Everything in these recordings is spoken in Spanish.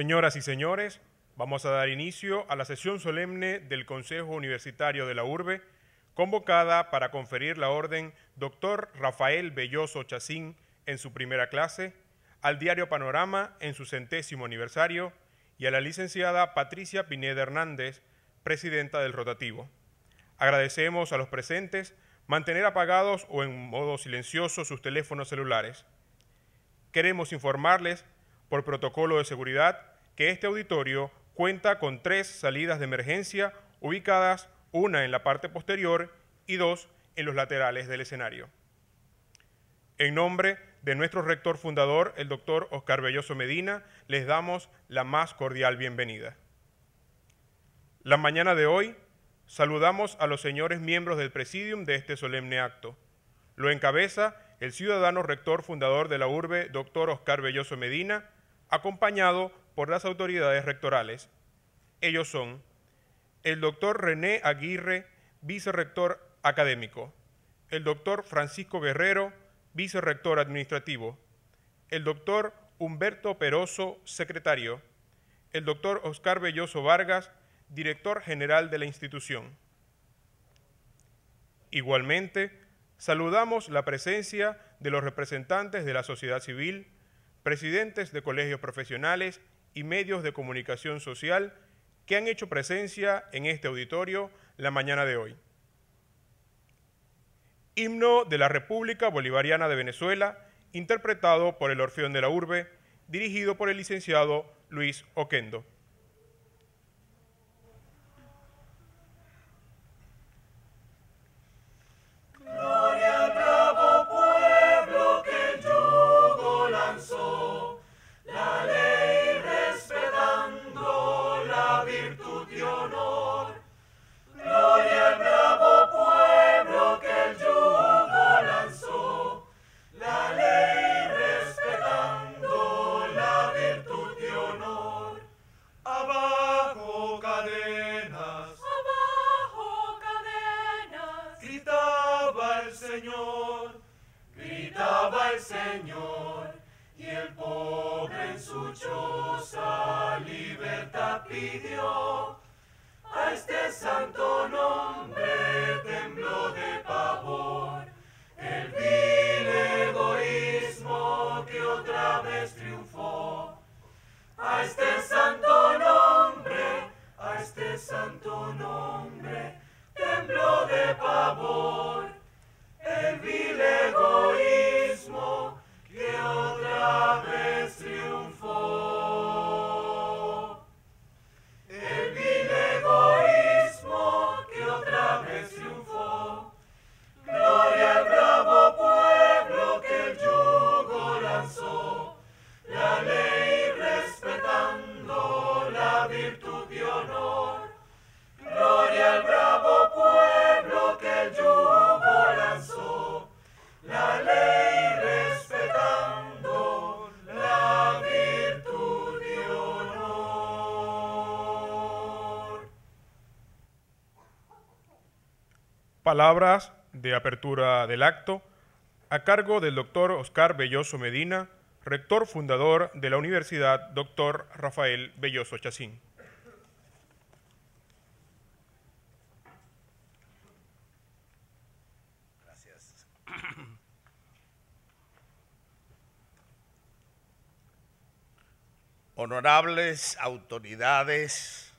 Señoras y señores, vamos a dar inicio a la sesión solemne del Consejo Universitario de la URBE, convocada para conferir la orden Doctor Rafael Belloso Chacín en su primera clase, al diario Panorama en su centésimo aniversario y a la licenciada Patricia Pineda Hernández, presidenta del rotativo. Agradecemos a los presentes mantener apagados o en modo silencioso sus teléfonos celulares. Queremos informarles, por protocolo de seguridad, que este auditorio cuenta con tres salidas de emergencia ubicadas una en la parte posterior y dos en los laterales del escenario. En nombre de nuestro rector fundador, el doctor Oscar Belloso Medina, les damos la más cordial bienvenida. La mañana de hoy saludamos a los señores miembros del presidium de este solemne acto. Lo encabeza el ciudadano rector fundador de la urbe, doctor Oscar Belloso Medina, acompañado por las autoridades rectorales. Ellos son el doctor René Aguirre, vicerrector académico, el doctor Francisco Guerrero, vicerrector administrativo, el doctor Humberto Peroso, secretario, el doctor Oscar Belloso Vargas, director general de la institución. Igualmente, saludamos la presencia de los representantes de la sociedad civil, presidentes de colegios profesionales y medios de comunicación social que han hecho presencia en este auditorio la mañana de hoy. Himno de la República Bolivariana de Venezuela, interpretado por el Orfeón de la Urbe, dirigido por el licenciado Luis Oquendo. Señor, y el pobre en su choza libertad pidió. A este santo nombre tembló de pavor el vil egoísmo que otra vez triunfó. A este palabras de apertura del acto a cargo del doctor Oscar Belloso Medina, rector fundador de la Universidad Doctor Rafael Belloso Chacín. Gracias. Honorables autoridades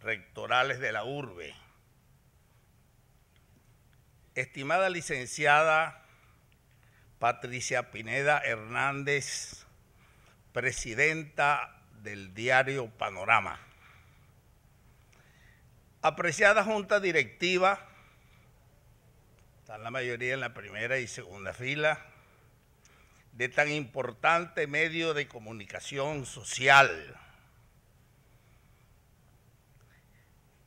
rectorales de la urbe, Estimada licenciada Patricia Pineda Hernández, presidenta del diario Panorama. Apreciada Junta Directiva, están la mayoría en la primera y segunda fila, de tan importante medio de comunicación social.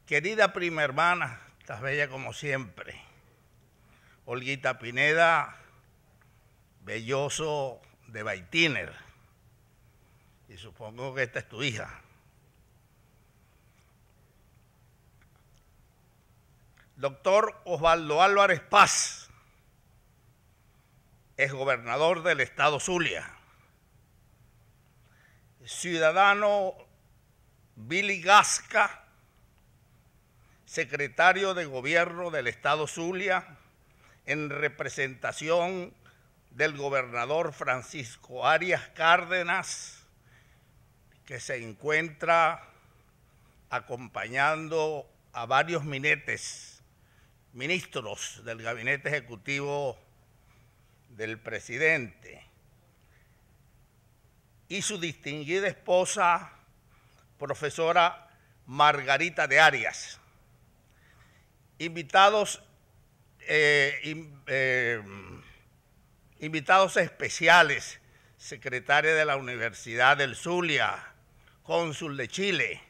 Querida prima hermana, estás bella como siempre. Olguita Pineda, Belloso de Baitiner. Y supongo que esta es tu hija. Doctor Osvaldo Álvarez Paz, es gobernador del estado Zulia. Ciudadano Billy Gasca, secretario de gobierno del estado Zulia en representación del gobernador Francisco Arias Cárdenas, que se encuentra acompañando a varios minetes, ministros del gabinete ejecutivo del presidente, y su distinguida esposa, profesora Margarita de Arias, invitados eh, eh, invitados especiales, secretaria de la Universidad del Zulia, cónsul de Chile.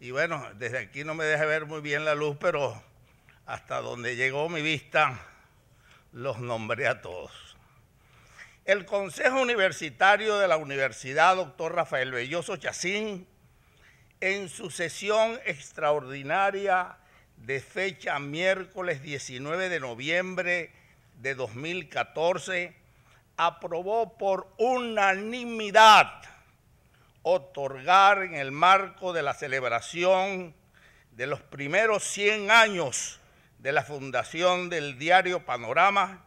Y bueno, desde aquí no me deja ver muy bien la luz, pero hasta donde llegó mi vista, los nombré a todos. El Consejo Universitario de la Universidad, doctor Rafael Belloso Chacín, en su sesión extraordinaria de fecha miércoles 19 de noviembre de 2014, aprobó por unanimidad otorgar en el marco de la celebración de los primeros 100 años de la fundación del diario Panorama,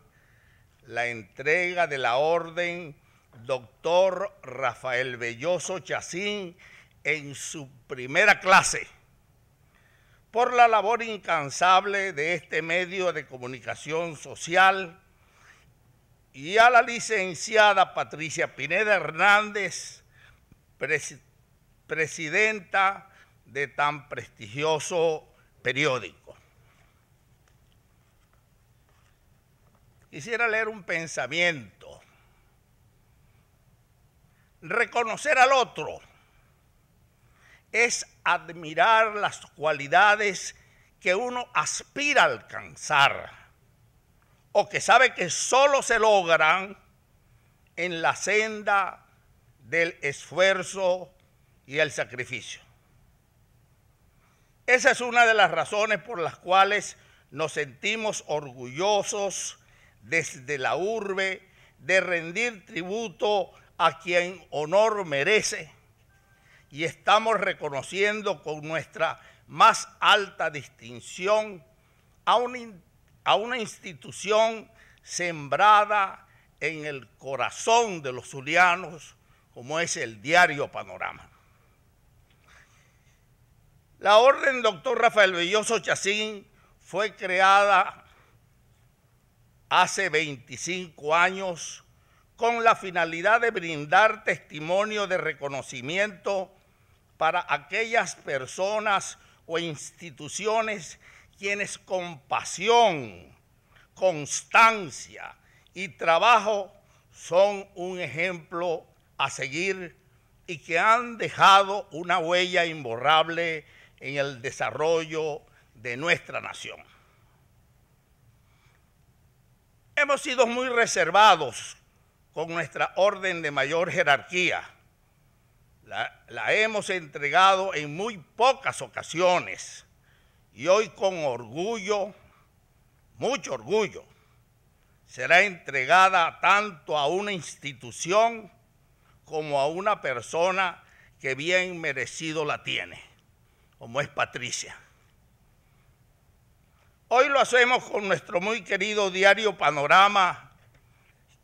la entrega de la orden doctor Rafael Belloso Chacín en su primera clase por la labor incansable de este medio de comunicación social y a la licenciada Patricia Pineda Hernández, presidenta de tan prestigioso periódico. Quisiera leer un pensamiento. Reconocer al otro es admirar las cualidades que uno aspira a alcanzar o que sabe que solo se logran en la senda del esfuerzo y el sacrificio. Esa es una de las razones por las cuales nos sentimos orgullosos desde la urbe de rendir tributo a quien honor merece y estamos reconociendo con nuestra más alta distinción a una, a una institución sembrada en el corazón de los zulianos, como es el diario Panorama. La orden doctor Rafael Velloso Chacín fue creada hace 25 años con la finalidad de brindar testimonio de reconocimiento para aquellas personas o instituciones quienes con pasión, constancia y trabajo son un ejemplo a seguir y que han dejado una huella imborrable en el desarrollo de nuestra nación. Hemos sido muy reservados con nuestra orden de mayor jerarquía la, hemos entregado en muy pocas ocasiones y hoy con orgullo, mucho orgullo, será entregada tanto a una institución como a una persona que bien merecido la tiene, como es Patricia. Hoy lo hacemos con nuestro muy querido diario Panorama,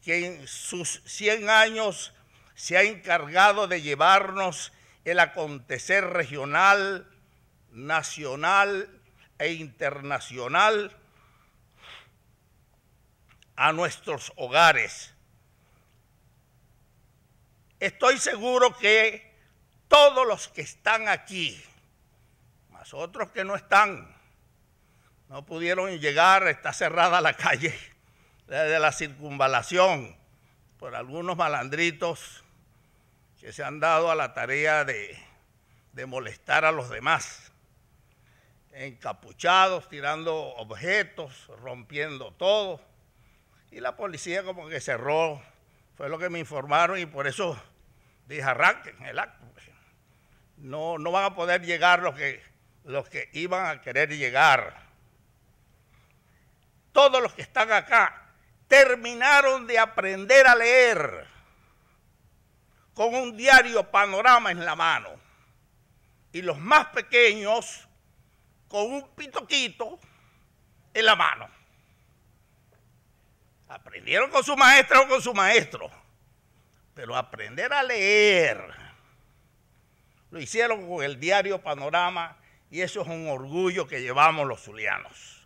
que en sus 100 años se ha encargado de llevarnos el acontecer regional, nacional e internacional a nuestros hogares. Estoy seguro que todos los que están aquí, más otros que no están, no pudieron llegar, está cerrada la calle de la circunvalación por algunos malandritos que se han dado a la tarea de, molestar a los demás, encapuchados, tirando objetos, rompiendo todo. Y la policía como que cerró, fue lo que me informaron y por eso dije arranquen el acto. Pues. No, no van a poder llegar los que, los que iban a querer llegar. Todos los que están acá terminaron de aprender a leer con un diario panorama en la mano y los más pequeños con un pitoquito en la mano. Aprendieron con su maestro o con su maestro, pero aprender a leer lo hicieron con el diario Panorama y eso es un orgullo que llevamos los zulianos.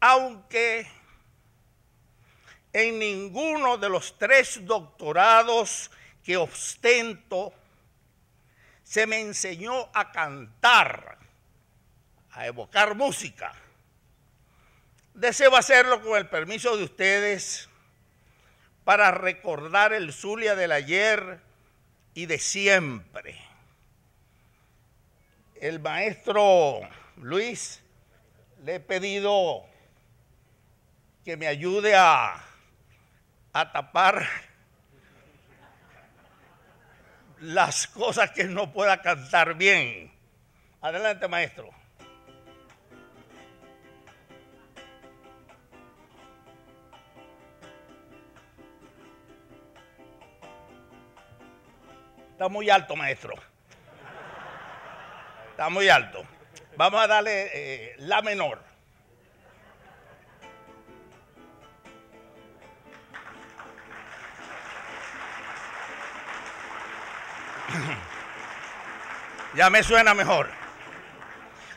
Aunque en ninguno de los tres doctorados que ostento, se me enseñó a cantar, a evocar música. Deseo hacerlo con el permiso de ustedes para recordar el Zulia del ayer y de siempre. El maestro Luis le he pedido que me ayude a a tapar las cosas que no pueda cantar bien. Adelante, maestro. Está muy alto, maestro. Está muy alto. Vamos a darle eh, la menor. ya me suena mejor.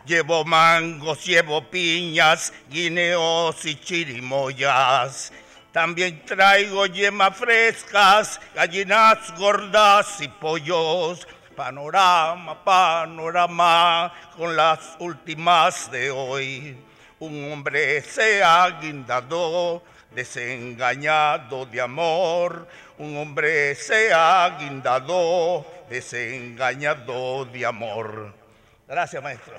Llevo mangos, llevo piñas, guineos y chirimoyas. También traigo yemas frescas, gallinas gordas y pollos. Panorama, panorama, con las últimas de hoy. Un hombre se ha guindado desengañado de amor, un hombre sea ha guindado, desengañado de amor. Gracias, maestro.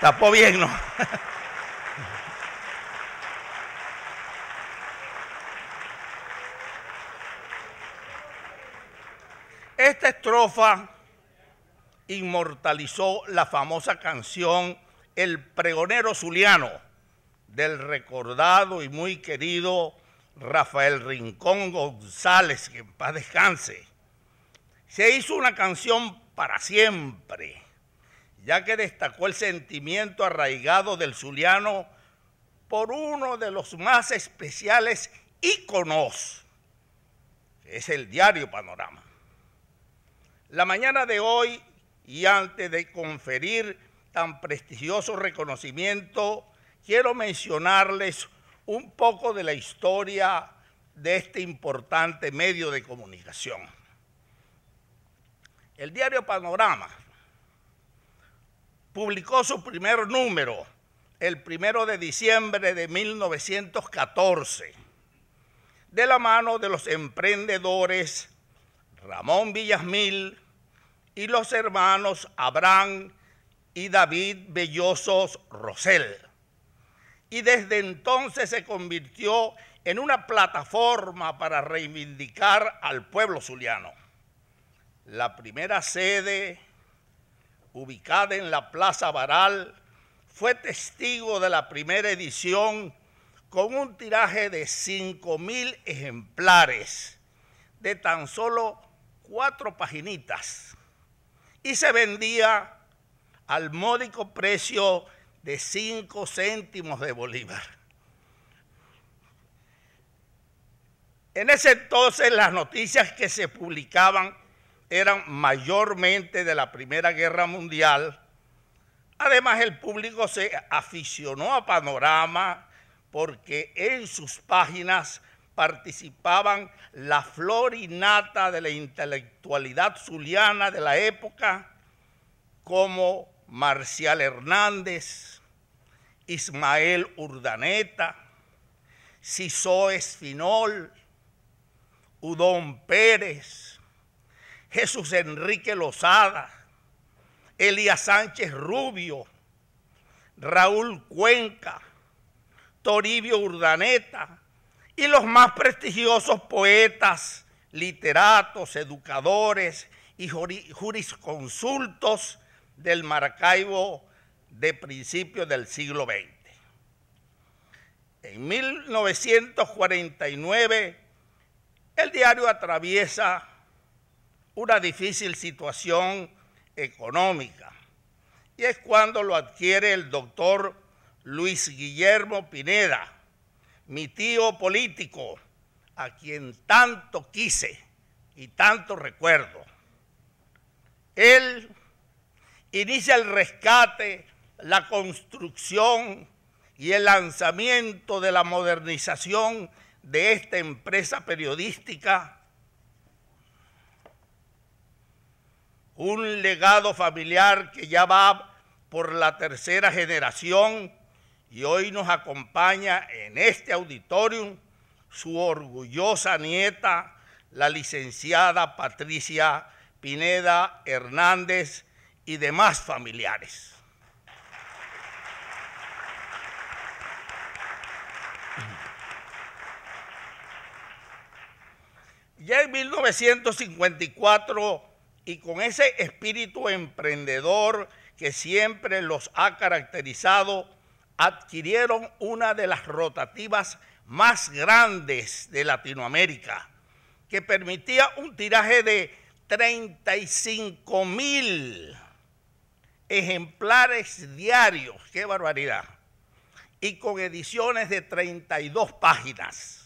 Tapó bien, ¿no? Esta estrofa inmortalizó la famosa canción El pregonero zuliano del recordado y muy querido Rafael Rincón González, que en paz descanse. Se hizo una canción para siempre, ya que destacó el sentimiento arraigado del zuliano por uno de los más especiales íconos, es el diario Panorama. La mañana de hoy y antes de conferir tan prestigioso reconocimiento, quiero mencionarles un poco de la historia de este importante medio de comunicación. El diario Panorama publicó su primer número el primero de diciembre de 1914 de la mano de los emprendedores Ramón Villasmil, y los hermanos Abraham y David Bellosos Rosell. Y desde entonces se convirtió en una plataforma para reivindicar al pueblo zuliano. La primera sede, ubicada en la Plaza Baral, fue testigo de la primera edición con un tiraje de 5.000 ejemplares de tan solo cuatro paginitas y se vendía al módico precio de 5 céntimos de bolívar. En ese entonces las noticias que se publicaban eran mayormente de la Primera Guerra Mundial. Además el público se aficionó a Panorama porque en sus páginas participaban la flor nata de la intelectualidad zuliana de la época, como Marcial Hernández, Ismael Urdaneta, Cisó Espinol, Udón Pérez, Jesús Enrique Lozada, Elías Sánchez Rubio, Raúl Cuenca, Toribio Urdaneta, y los más prestigiosos poetas, literatos, educadores y jurisconsultos del Maracaibo de principios del siglo XX. En 1949, el diario atraviesa una difícil situación económica y es cuando lo adquiere el doctor Luis Guillermo Pineda, mi tío político, a quien tanto quise y tanto recuerdo. Él inicia el rescate, la construcción y el lanzamiento de la modernización de esta empresa periodística, un legado familiar que ya va por la tercera generación y hoy nos acompaña en este auditorium su orgullosa nieta, la licenciada Patricia Pineda Hernández y demás familiares. Ya en 1954, y con ese espíritu emprendedor que siempre los ha caracterizado, adquirieron una de las rotativas más grandes de Latinoamérica, que permitía un tiraje de 35 mil ejemplares diarios, qué barbaridad, y con ediciones de 32 páginas.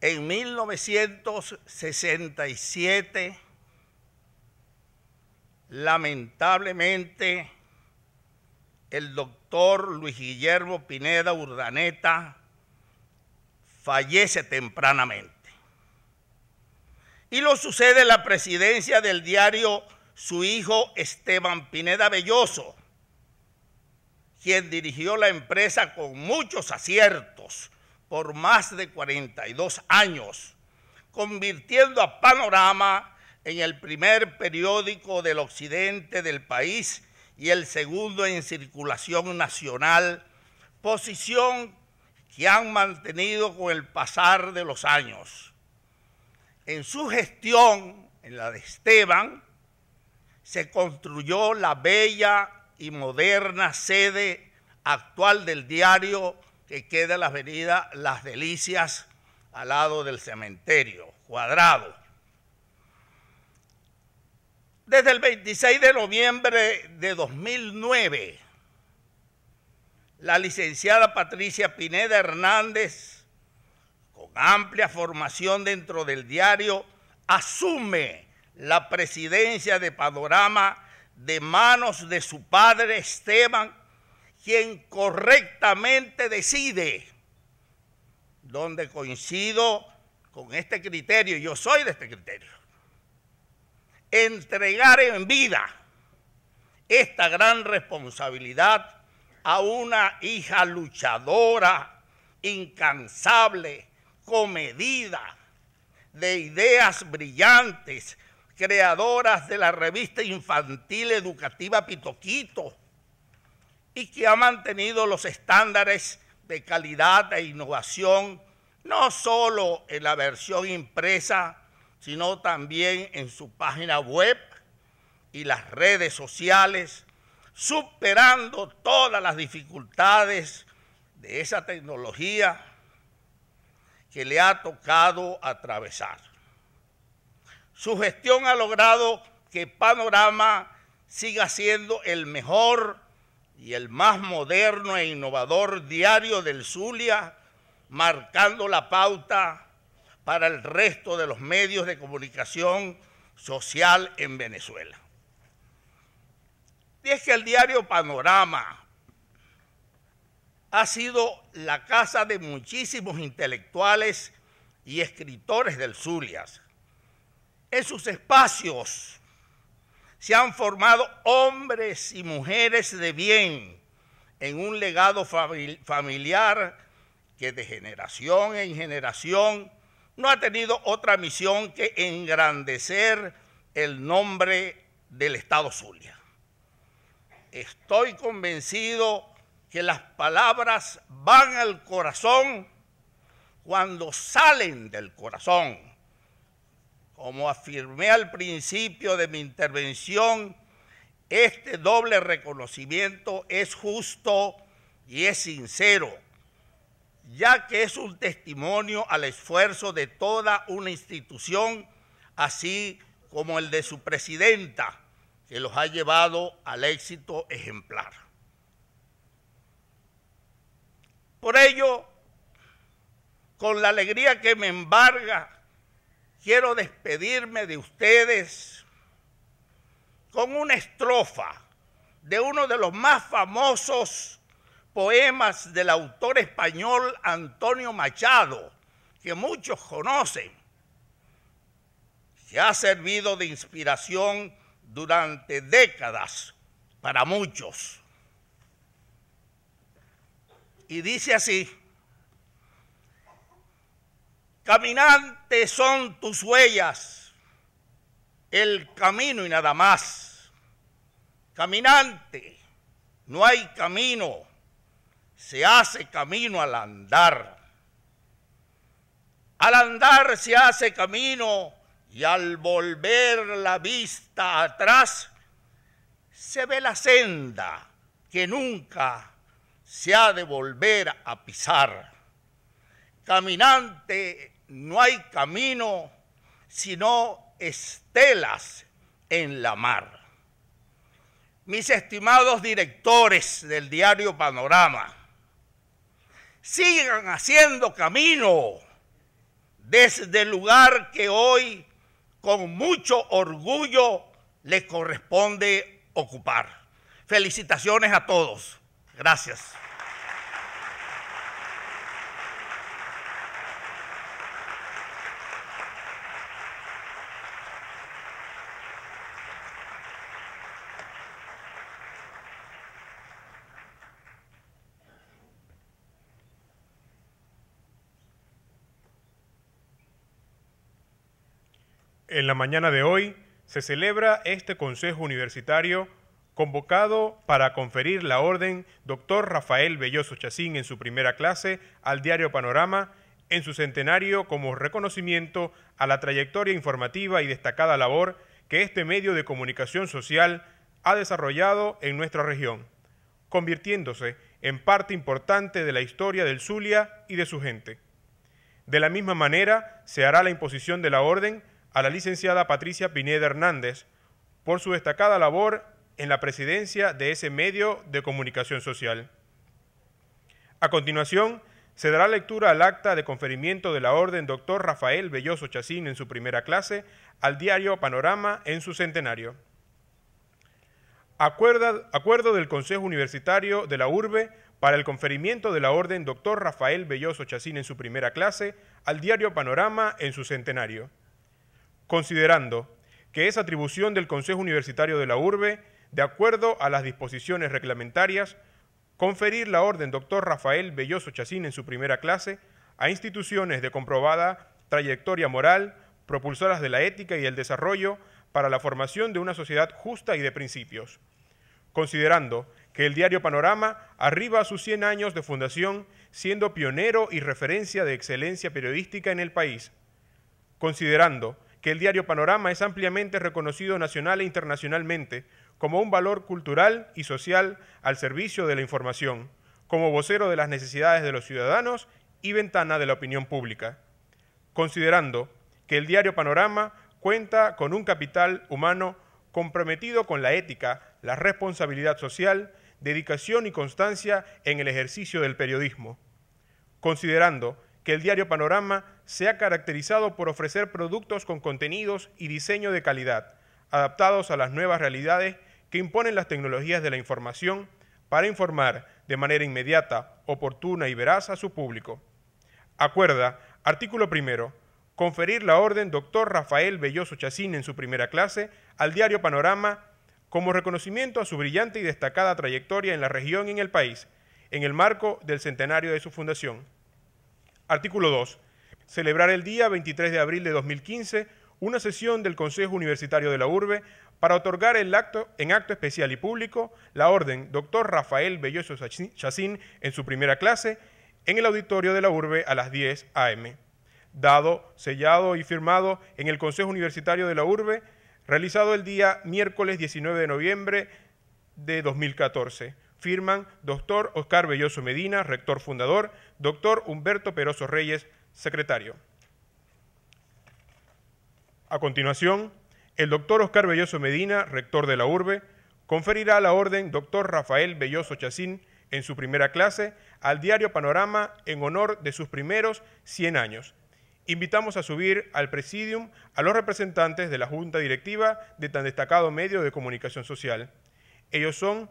En 1967, lamentablemente, el doctor Luis Guillermo Pineda Urdaneta fallece tempranamente. Y lo sucede la presidencia del diario su hijo Esteban Pineda Belloso, quien dirigió la empresa con muchos aciertos por más de 42 años, convirtiendo a Panorama en el primer periódico del occidente del país y el segundo en circulación nacional, posición que han mantenido con el pasar de los años. En su gestión, en la de Esteban, se construyó la bella y moderna sede actual del diario que queda en la avenida Las Delicias, al lado del cementerio, cuadrado desde el 26 de noviembre de 2009, la licenciada Patricia Pineda Hernández, con amplia formación dentro del diario, asume la presidencia de Panorama de manos de su padre Esteban, quien correctamente decide, donde coincido con este criterio, yo soy de este criterio, entregar en vida esta gran responsabilidad a una hija luchadora, incansable, comedida, de ideas brillantes, creadoras de la revista infantil educativa Pitoquito, y que ha mantenido los estándares de calidad e innovación, no solo en la versión impresa, sino también en su página web y las redes sociales, superando todas las dificultades de esa tecnología que le ha tocado atravesar. Su gestión ha logrado que Panorama siga siendo el mejor y el más moderno e innovador diario del Zulia, marcando la pauta para el resto de los medios de comunicación social en Venezuela. Y es que el diario Panorama ha sido la casa de muchísimos intelectuales y escritores del Zulias. En sus espacios se han formado hombres y mujeres de bien en un legado familiar que de generación en generación no ha tenido otra misión que engrandecer el nombre del Estado Zulia. Estoy convencido que las palabras van al corazón cuando salen del corazón. Como afirmé al principio de mi intervención, este doble reconocimiento es justo y es sincero ya que es un testimonio al esfuerzo de toda una institución, así como el de su presidenta, que los ha llevado al éxito ejemplar. Por ello, con la alegría que me embarga, quiero despedirme de ustedes con una estrofa de uno de los más famosos poemas del autor español Antonio Machado, que muchos conocen, que ha servido de inspiración durante décadas para muchos. Y dice así, caminante son tus huellas, el camino y nada más. Caminante, no hay camino, se hace camino al andar. Al andar se hace camino y al volver la vista atrás se ve la senda que nunca se ha de volver a pisar. Caminante no hay camino sino estelas en la mar. Mis estimados directores del diario Panorama, sigan haciendo camino desde el lugar que hoy con mucho orgullo les corresponde ocupar. Felicitaciones a todos. Gracias. en la mañana de hoy se celebra este Consejo Universitario convocado para conferir la orden Dr. Rafael Belloso Chacín en su primera clase al diario Panorama en su centenario como reconocimiento a la trayectoria informativa y destacada labor que este medio de comunicación social ha desarrollado en nuestra región, convirtiéndose en parte importante de la historia del Zulia y de su gente. De la misma manera, se hará la imposición de la orden a la licenciada Patricia Pineda Hernández por su destacada labor en la presidencia de ese medio de comunicación social. A continuación, se dará lectura al acta de conferimiento de la Orden Doctor Rafael Belloso Chacín en su primera clase, al diario Panorama en su centenario. acuerdo del Consejo Universitario de la URBE para el conferimiento de la Orden Doctor Rafael Belloso Chacín en su primera clase, al diario Panorama en su centenario considerando que es atribución del Consejo Universitario de la URBE, de acuerdo a las disposiciones reglamentarias, conferir la Orden Dr. Rafael Belloso Chacín en su primera clase a instituciones de comprobada trayectoria moral, propulsoras de la ética y el desarrollo para la formación de una sociedad justa y de principios. Considerando que el diario Panorama arriba a sus 100 años de fundación siendo pionero y referencia de excelencia periodística en el país. Considerando que el diario Panorama es ampliamente reconocido nacional e internacionalmente como un valor cultural y social al servicio de la información, como vocero de las necesidades de los ciudadanos y ventana de la opinión pública, considerando que el diario Panorama cuenta con un capital humano comprometido con la ética, la responsabilidad social, dedicación y constancia en el ejercicio del periodismo, considerando que el diario Panorama se ha caracterizado por ofrecer productos con contenidos y diseño de calidad, adaptados a las nuevas realidades que imponen las tecnologías de la información para informar de manera inmediata, oportuna y veraz a su público. Acuerda, artículo primero, conferir la orden Dr. Rafael Belloso Chacín en su primera clase al diario Panorama como reconocimiento a su brillante y destacada trayectoria en la región y en el país, en el marco del centenario de su fundación. Artículo 2. Celebrar el día 23 de abril de 2015 una sesión del Consejo Universitario de la URBE para otorgar el acto, en acto especial y público la orden Dr. Rafael Belloso Chacín en su primera clase en el auditorio de la URBE a las 10 a.m. Dado, sellado y firmado en el Consejo Universitario de la URBE, realizado el día miércoles 19 de noviembre de 2014 Firman doctor Oscar Belloso Medina, rector fundador, doctor Humberto Peroso Reyes, secretario. A continuación, el doctor Oscar Belloso Medina, rector de la URBE, conferirá la orden doctor Rafael Belloso Chacín en su primera clase al diario Panorama en honor de sus primeros 100 años. Invitamos a subir al presidium a los representantes de la Junta Directiva de tan destacado medio de comunicación social. Ellos son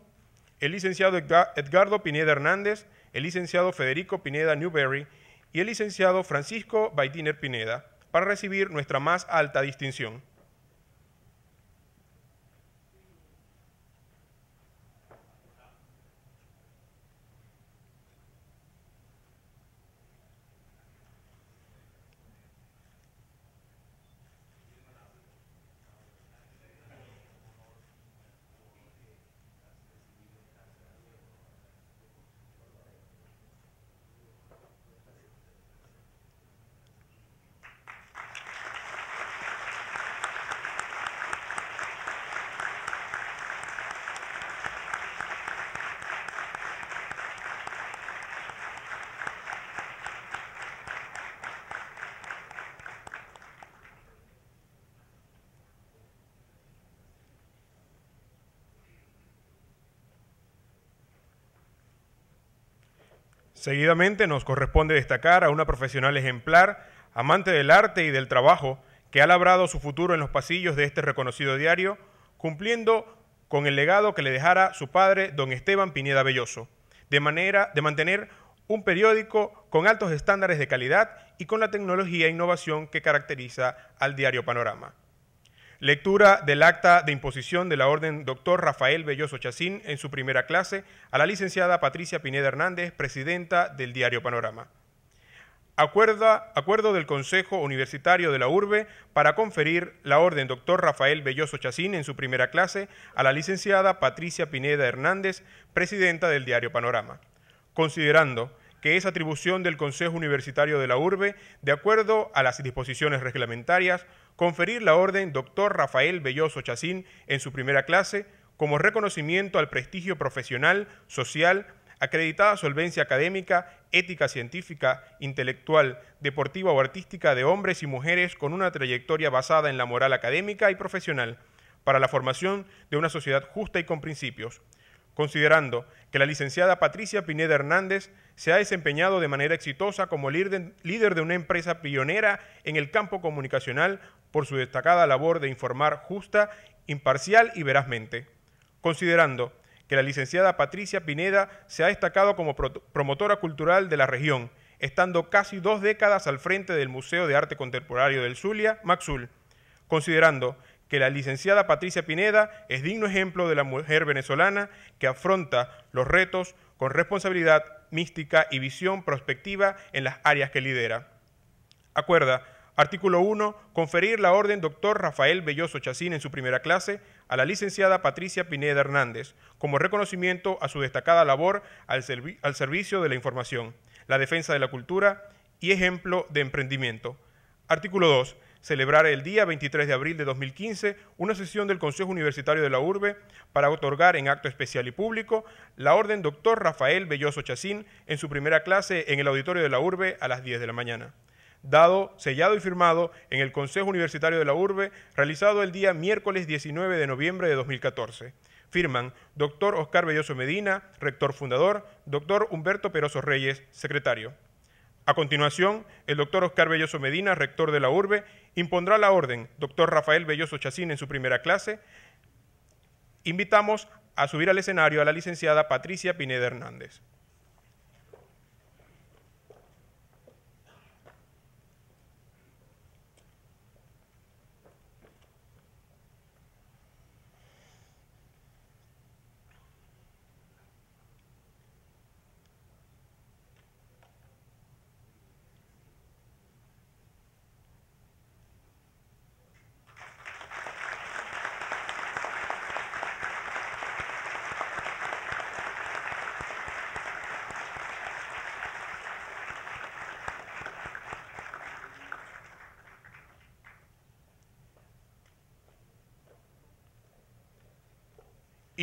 el licenciado Edgardo Pineda Hernández, el licenciado Federico Pineda Newberry y el licenciado Francisco Baitiner Pineda, para recibir nuestra más alta distinción. Seguidamente nos corresponde destacar a una profesional ejemplar, amante del arte y del trabajo, que ha labrado su futuro en los pasillos de este reconocido diario, cumpliendo con el legado que le dejara su padre, don Esteban Pineda Belloso, de manera de mantener un periódico con altos estándares de calidad y con la tecnología e innovación que caracteriza al diario Panorama. Lectura del acta de imposición de la Orden Doctor Rafael Belloso Chacín en su primera clase a la licenciada Patricia Pineda Hernández, presidenta del diario Panorama. acuerdo del Consejo Universitario de la URBE para conferir la Orden Doctor Rafael Belloso Chacín en su primera clase a la licenciada Patricia Pineda Hernández, presidenta del diario Panorama. Considerando que es atribución del Consejo Universitario de la URBE, de acuerdo a las disposiciones reglamentarias, conferir la orden Doctor Rafael Belloso Chacín en su primera clase como reconocimiento al prestigio profesional, social, acreditada solvencia académica, ética científica, intelectual, deportiva o artística de hombres y mujeres con una trayectoria basada en la moral académica y profesional para la formación de una sociedad justa y con principios considerando que la licenciada Patricia Pineda Hernández se ha desempeñado de manera exitosa como líder de una empresa pionera en el campo comunicacional por su destacada labor de informar justa, imparcial y verazmente, considerando que la licenciada Patricia Pineda se ha destacado como promotora cultural de la región, estando casi dos décadas al frente del Museo de Arte Contemporáneo del Zulia, Maxul, considerando que la licenciada Patricia Pineda es digno ejemplo de la mujer venezolana que afronta los retos con responsabilidad mística y visión prospectiva en las áreas que lidera. Acuerda Artículo 1. Conferir la orden doctor Rafael Belloso Chacín en su primera clase a la licenciada Patricia Pineda Hernández, como reconocimiento a su destacada labor al, servicio de la información, la defensa de la cultura y ejemplo de emprendimiento. Artículo 2 celebrar el día 23 de abril de 2015 una sesión del Consejo Universitario de la URBE para otorgar en acto especial y público la Orden Doctor Rafael Belloso Chacín en su primera clase en el auditorio de la URBE a las 10 de la mañana dado, sellado y firmado en el Consejo Universitario de la URBE, realizado el día miércoles 19 de noviembre de 2014. Firman doctor Oscar Belloso Medina, rector fundador, doctor Humberto Peroso Reyes, secretario. A continuación, el doctor Oscar Belloso Medina, rector de la URBE, impondrá la orden, doctor Rafael Belloso Chacín en su primera clase. Invitamos a subir al escenario a la licenciada Patricia Pineda Hernández.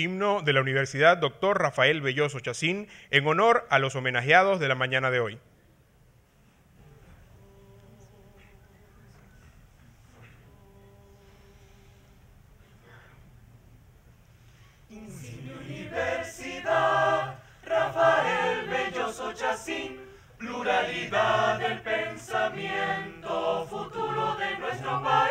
himno de la Universidad Dr. Rafael Belloso Chacín en honor a los homenajeados de la mañana de hoy. Universidad Rafael Belloso Chacín, pluralidad del pensamiento futuro de nuestro país.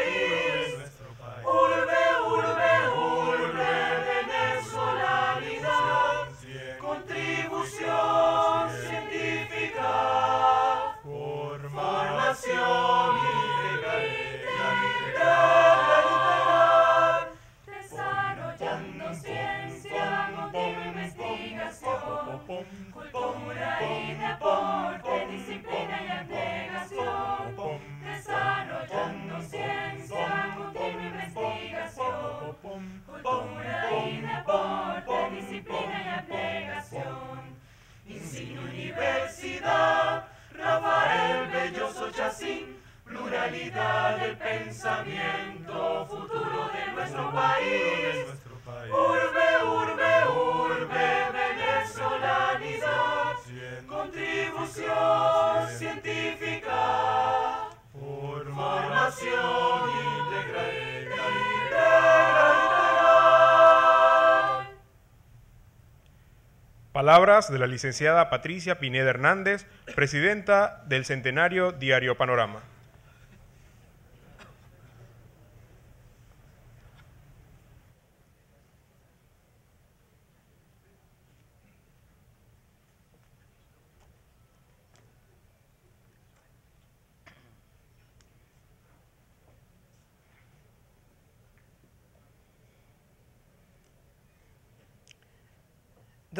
disciplina y abnegación, desarrollando ciencia, continua investigación, cultura y deporte, disciplina y abnegación. Insigne Universidad, Rafael Belloso Chacín, pluralidad del pensamiento, futuro de nuestro país. Urbe, urbe, urbe, Formación científica, formación integral. Palabras de la licenciada Patricia Pineda Hernández, presidenta del Centenario Diario Panorama.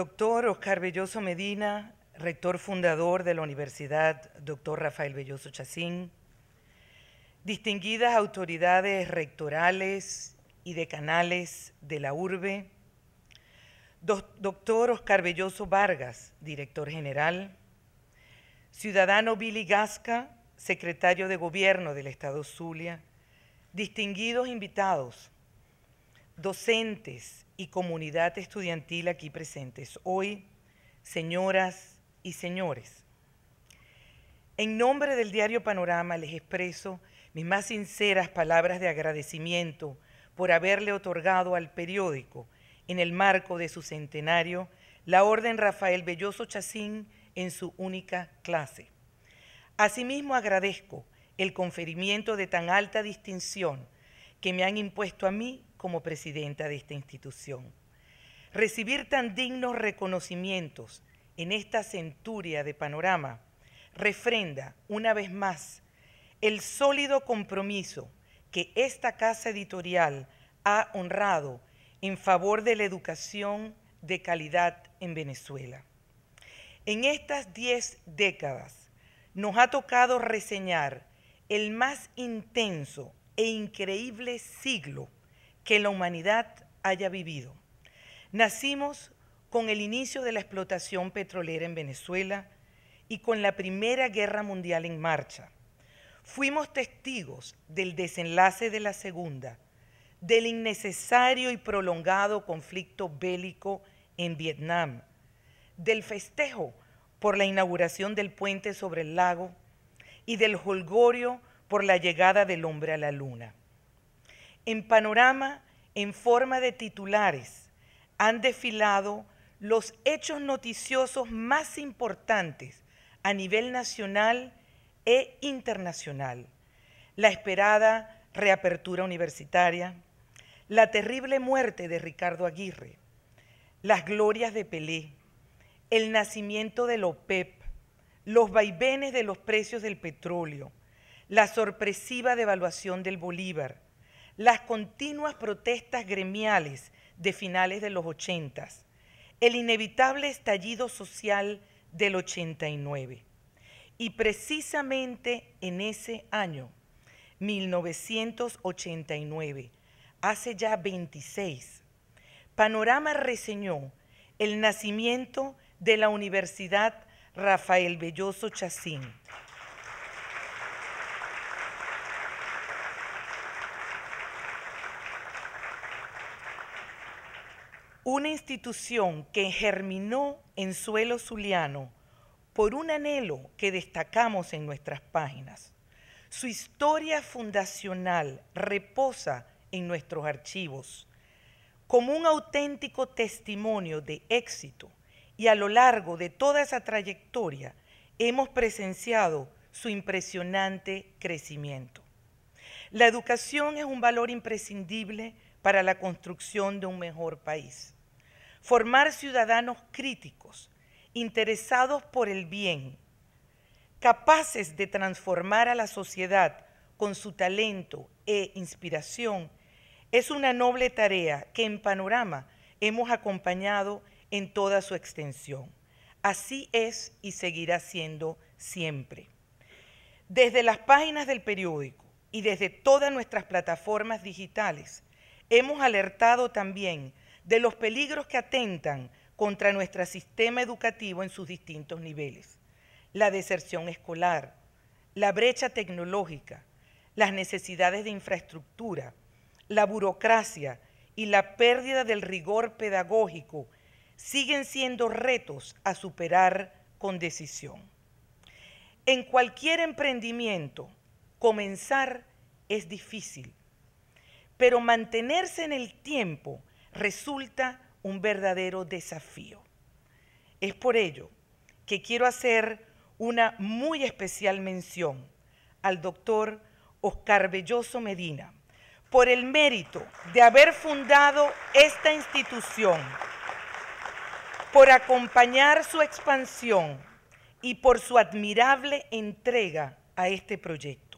doctor Oscar Belloso Medina, rector fundador de la Universidad Doctor Rafael Belloso Chacín, distinguidas autoridades rectorales y decanales de la urbe, doctor Oscar Belloso Vargas, director general, ciudadano Billy Gasca, secretario de Gobierno del Estado Zulia, distinguidos invitados, docentes y comunidad estudiantil aquí presentes hoy, señoras y señores. En nombre del diario Panorama les expreso mis más sinceras palabras de agradecimiento por haberle otorgado al periódico, en el marco de su centenario, la Orden Rafael Belloso Chacín en su única clase. Asimismo agradezco el conferimiento de tan alta distinción que me han impuesto a mí como presidenta de esta institución. Recibir tan dignos reconocimientos en esta centuria de panorama refrenda una vez más el sólido compromiso que esta casa editorial ha honrado en favor de la educación de calidad en Venezuela. En estas diez décadas nos ha tocado reseñar el más intenso e increíble siglo que la humanidad haya vivido. Nacimos con el inicio de la explotación petrolera en Venezuela y con la Primera Guerra Mundial en marcha. Fuimos testigos del desenlace de la Segunda, del innecesario y prolongado conflicto bélico en Vietnam, del festejo por la inauguración del puente sobre el lago y del holgorio por la llegada del hombre a la luna. En panorama, en forma de titulares, han desfilado los hechos noticiosos más importantes a nivel nacional e internacional. La esperada reapertura universitaria, la terrible muerte de Ricardo Aguirre, las glorias de Pelé, el nacimiento la OPEP, los vaivenes de los precios del petróleo, la sorpresiva devaluación del Bolívar, las continuas protestas gremiales de finales de los 80, el inevitable estallido social del 89. Y precisamente en ese año, 1989, hace ya 26, Panorama reseñó el nacimiento de la Universidad Rafael Belloso Chacín. Una institución que germinó en suelo zuliano por un anhelo que destacamos en nuestras páginas. Su historia fundacional reposa en nuestros archivos como un auténtico testimonio de éxito y a lo largo de toda esa trayectoria hemos presenciado su impresionante crecimiento. La educación es un valor imprescindible para la construcción de un mejor país. Formar ciudadanos críticos, interesados por el bien, capaces de transformar a la sociedad con su talento e inspiración, es una noble tarea que en Panorama hemos acompañado en toda su extensión. Así es y seguirá siendo siempre. Desde las páginas del periódico y desde todas nuestras plataformas digitales, hemos alertado también de los peligros que atentan contra nuestro sistema educativo en sus distintos niveles. La deserción escolar, la brecha tecnológica, las necesidades de infraestructura, la burocracia y la pérdida del rigor pedagógico siguen siendo retos a superar con decisión. En cualquier emprendimiento, comenzar es difícil, pero mantenerse en el tiempo resulta un verdadero desafío. Es por ello que quiero hacer una muy especial mención al doctor Oscar Belloso Medina por el mérito de haber fundado esta institución, por acompañar su expansión y por su admirable entrega a este proyecto.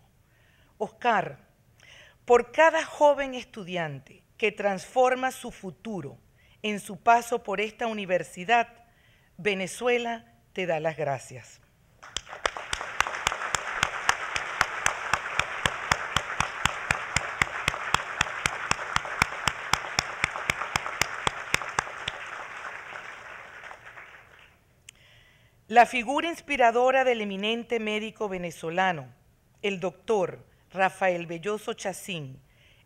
Oscar, por cada joven estudiante que transforma su futuro en su paso por esta universidad, Venezuela te da las gracias. La figura inspiradora del eminente médico venezolano, el doctor Rafael Belloso Chacín,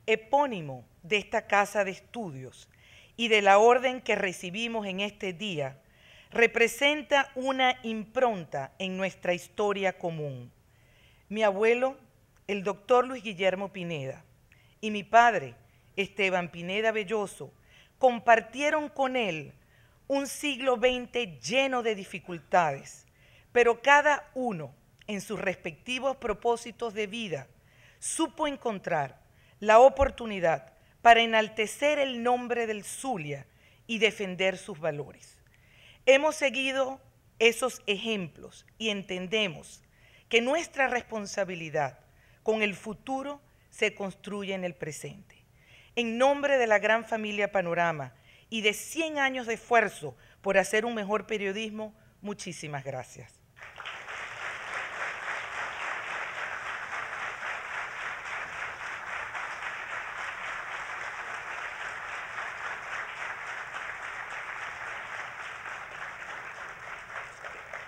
epónimo de esta casa de estudios y de la orden que recibimos en este día, representa una impronta en nuestra historia común. Mi abuelo, el doctor Luis Guillermo Pineda, y mi padre, Esteban Pineda Belloso, compartieron con él un siglo XX lleno de dificultades, pero cada uno en sus respectivos propósitos de vida supo encontrar la oportunidad para enaltecer el nombre del Zulia y defender sus valores. Hemos seguido esos ejemplos y entendemos que nuestra responsabilidad con el futuro se construye en el presente. En nombre de la gran familia Panorama y de 100 años de esfuerzo por hacer un mejor periodismo, muchísimas gracias.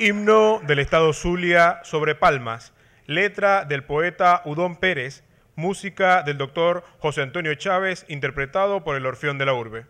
Himno del Estado Zulia sobre Palmas, letra del poeta Udón Pérez, música del doctor José Antonio Chávez, interpretado por el Orfeón de la Urbe.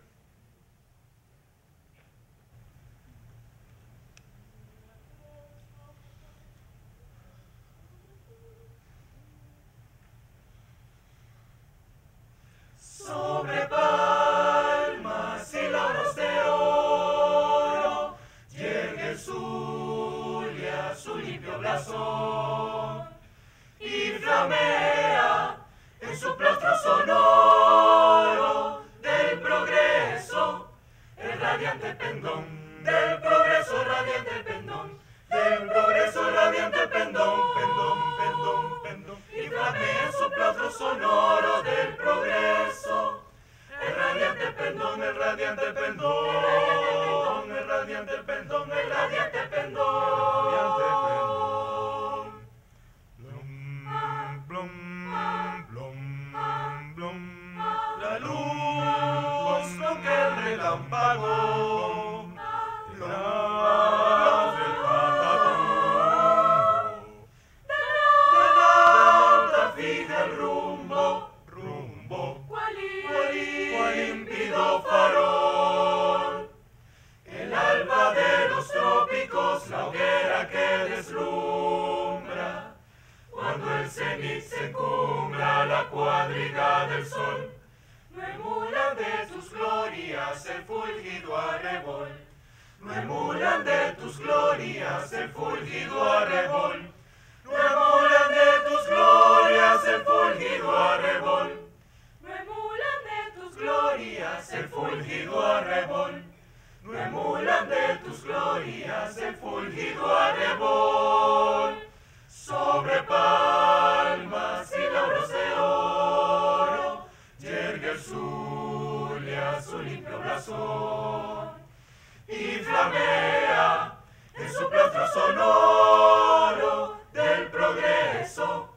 flamea en su sonoro del progreso,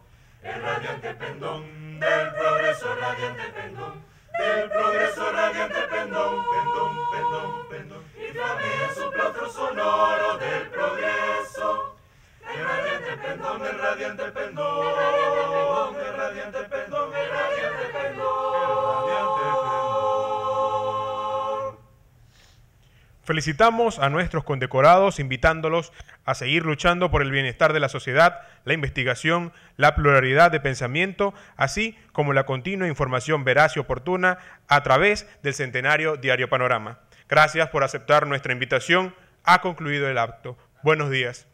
el radiante pendón del progreso, radiante pendón del progreso, radiante pendón, pendón, pendón, pendón, y flamea en su sonoro del progreso, el radiante pendón, el radiante pendón, el radiante pendón, el radiante pendón, el radiante pendón. El radiante pendón. Felicitamos a nuestros condecorados, invitándolos a seguir luchando por el bienestar de la sociedad, la investigación, la pluralidad de pensamiento, así como la continua información veraz y oportuna a través del centenario Diario Panorama. Gracias por aceptar nuestra invitación. Ha concluido el acto. Buenos días.